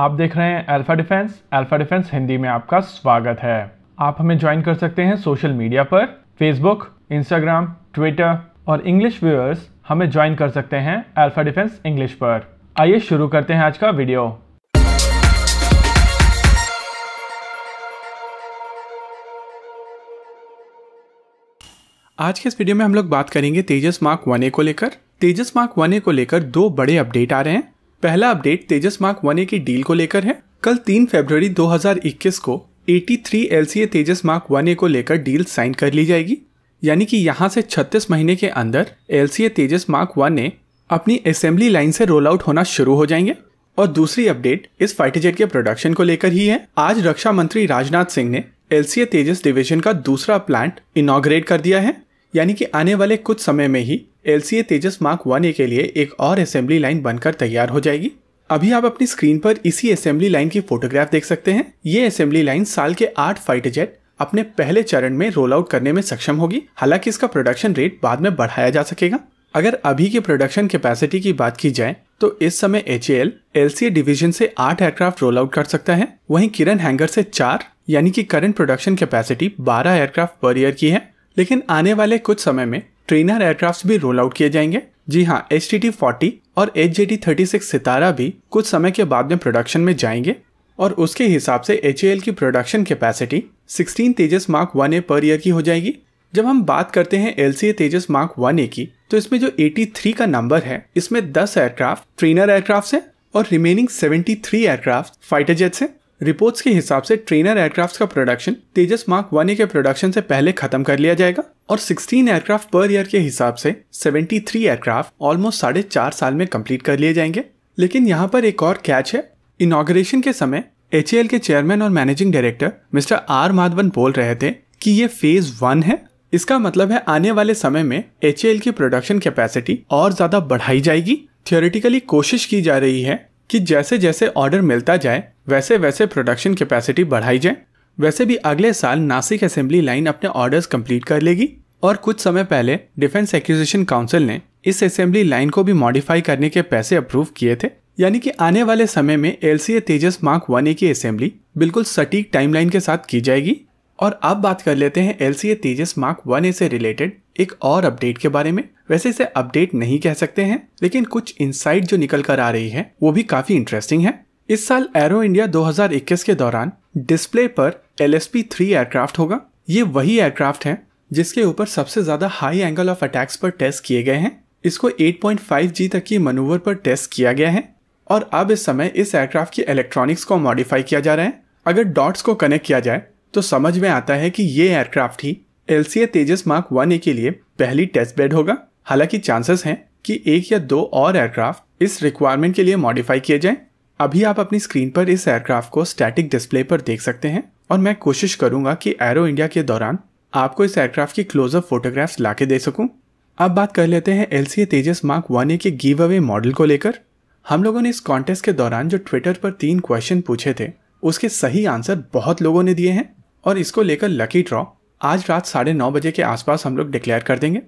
आप देख रहे हैं Alpha Defence Alpha Defence Hindi में आपका स्वागत है आप हमें ज्वाइन कर सकते हैं सोशल मीडिया पर फेसबुक इंस्टाग्राम ट्विटर और इंग्लिश व्यूअर्स हमें ज्वाइन कर सकते हैं अल्फा डिफेंस इंग्लिश पर आइए शुरू करते हैं आज का वीडियो आज के इस वीडियो में हम लोग बात करेंगे तेजस मार्क वन ए को लेकर तेजस मार्क वन ए को लेकर दो बड़े अपडेट आ रहे हैं पहला update Tejas mark one A की डील को लेकर है कल तीन फरवरी 2021 को 83 LCA Tejas mark one A को लेकर डील साइन कर ली जाएगी यानी कि यहाँ से 36 महीने के अंदर ए तेजस मार्क वन ए अपनी असेंबली लाइन से रोल आउट होना शुरू हो जाएंगे और दूसरी अपडेट इस फाइटर जेट के प्रोडक्शन को लेकर ही है आज रक्षा मंत्री राजनाथ सिंह ने एलसीए तेजस डिवीजन का दूसरा प्लांट इनोग्रेट कर दिया है यानी कि आने वाले कुछ समय में ही L Tejas mark one A के लिए एक और असेंबली लाइन बनकर तैयार हो जाएगी अभी आप अपनी स्क्रीन पर इसी असेंबली लाइन की फोटोग्राफ देख सकते हैं ये असेंबली लाइन साल के आठ फाइटर जेट अपने पहले चरण में रोल आउट करने में सक्षम होगी हालांकि इसका प्रोडक्शन रेट बाद में बढ़ाया जा सकेगा अगर अभी के प्रोडक्शन कैपेसिटी की बात की जाए तो इस समय एच एल डिवीजन से आठ एयरक्राफ्ट रोल आउट कर सकता है वहीं किरण हैंगर से चार यानी कि करंट प्रोडक्शन कैपेसिटी बारह एयरक्राफ्ट पर ईयर की है लेकिन आने वाले कुछ समय में ट्रेनर एयरक्राफ्ट भी रोल आउट किए जाएंगे जी हाँ एच टी टी फोर्टी और H J T thirty six Sitara भी कुछ समय के बाद में प्रोडक्शन में जाएंगे और उसके हिसाब से एच एल की production capacity sixteen Tejas mark one A per year की हो जाएगी जब हम बात करते हैं L C A Tejas mark one A की तो इसमें जो एटी थ्री का नंबर है इसमें दस एयरक्राफ्ट ट्रेनर एयरक्राफ्ट है और remaining seventy three aircraft fighter jet हैं रिपोर्ट्स के हिसाब से ट्रेनर एयरक्राफ्ट का प्रोडक्शन तेजस मार्क वन के प्रोडक्शन से पहले खत्म कर लिया जाएगा और 16 एयरक्राफ्ट पर ईयर के हिसाब से 73 एयरक्राफ्ट ऑलमोस्ट साढ़े चार साल में कंप्लीट कर लिए जाएंगे लेकिन यहाँ पर एक और कैच है इनोग्रेशन के समय एच के चेयरमैन और managing director mister R Madhavan बोल रहे थे कि ये फेज वन है इसका मतलब है आने वाले समय में एच की प्रोडक्शन कैपेसिटी और ज्यादा बढ़ाई जाएगी थियोरिटिकली कोशिश की जा रही है कि जैसे जैसे ऑर्डर मिलता जाए वैसे वैसे प्रोडक्शन कैपेसिटी बढ़ाई जाए वैसे भी अगले साल नासिक असेंबली लाइन अपने ऑर्डर्स कंप्लीट कर लेगी और कुछ समय पहले डिफेंस एक्विजिशन काउंसिल ने इस असेंबली लाइन को भी मॉडिफाई करने के पैसे अप्रूव किए थे यानी कि आने वाले समय में L Tejas mark one A की असेंबली बिल्कुल सटीक टाइमलाइन के साथ की जाएगी और अब बात कर लेते हैं L Tejas mark one A से रिलेटेड एक और अपडेट के बारे में वैसे इसे अपडेट नहीं कह सकते हैं लेकिन कुछ इनसाइट जो निकल कर आ रही है वो भी काफी इंटरेस्टिंग है इस साल एरो इंडिया 2021 के दौरान डिस्प्ले पर L S P three aircraft होगा ये वही एयरक्राफ्ट है जिसके ऊपर सबसे ज्यादा हाई एंगल ऑफ अटैक्स पर टेस्ट किए गए हैं इसको 8.5 जी तक की मनूवर पर टेस्ट किया गया है और अब इस समय इस एयरक्राफ्ट की इलेक्ट्रॉनिक्स को मॉडिफाई किया जा रहा है अगर डॉट्स को कनेक्ट किया जाए तो समझ में आता है कि ये एयरक्राफ्ट ही L Tejas mark one A के लिए पहली टेस्ट बेड होगा हालांकि चांसेस हैं कि एक या दो और एयरक्राफ्ट इस रिक्वायरमेंट के लिए मॉडिफाई किए जाएं अभी आप अपनी स्क्रीन पर इस एयरक्राफ्ट को स्टैटिक डिस्प्ले पर देख सकते हैं और मैं कोशिश करूंगा कि एरो इंडिया के दौरान आपको इस एयरक्राफ्ट की क्लोजअप फोटोग्राफ्स ला दे सकूं अब बात कर लेते हैं L C Tejas mark one A के गिव अवे मॉडल को लेकर हम लोगों ने इस कॉन्टेस्ट के दौरान जो ट्विटर पर तीन क्वेश्चन पूछे थे उसके सही आंसर बहुत लोगों ने दिए हैं और इसको लेकर लकी ड्रॉ आज रात साढ़े नौ बजे के आसपास हम लोग डिक्लेयर कर देंगे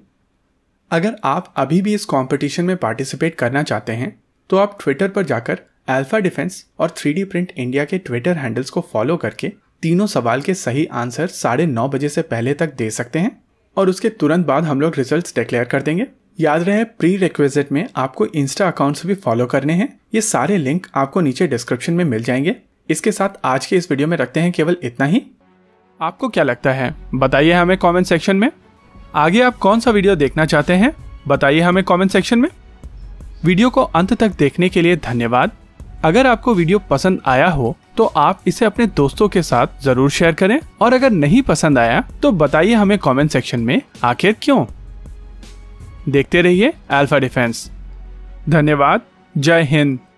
अगर आप अभी भी इस कंपटीशन में पार्टिसिपेट करना चाहते हैं तो आप ट्विटर पर जाकर अल्फा डिफेंस और थ्री प्रिंट इंडिया के ट्विटर हैंडल्स को फॉलो करके तीनों सवाल के सही आंसर साढ़े नौ बजे से पहले तक दे सकते हैं और उसके तुरंत बाद हम लोग रिजल्ट डिक्लेयर कर देंगे याद रहे प्री रिक्वेजिट में आपको इंस्टा अकाउंट्स भी फॉलो करने हैं ये सारे लिंक आपको नीचे डिस्क्रिप्शन में मिल जाएंगे इसके साथ आज के इस वीडियो में रखते हैं केवल इतना ही आपको क्या लगता है बताइए हमें कमेंट सेक्शन में आगे आप कौन सा वीडियो देखना चाहते हैं बताइए हमें कमेंट सेक्शन में वीडियो को अंत तक देखने के लिए धन्यवाद अगर आपको वीडियो पसंद आया हो तो आप इसे अपने दोस्तों के साथ जरूर शेयर करें और अगर नहीं पसंद आया तो बताइए हमें कमेंट सेक्शन में आखिर क्यों देखते रहिए अल्फा डिफेंस धन्यवाद जय हिंद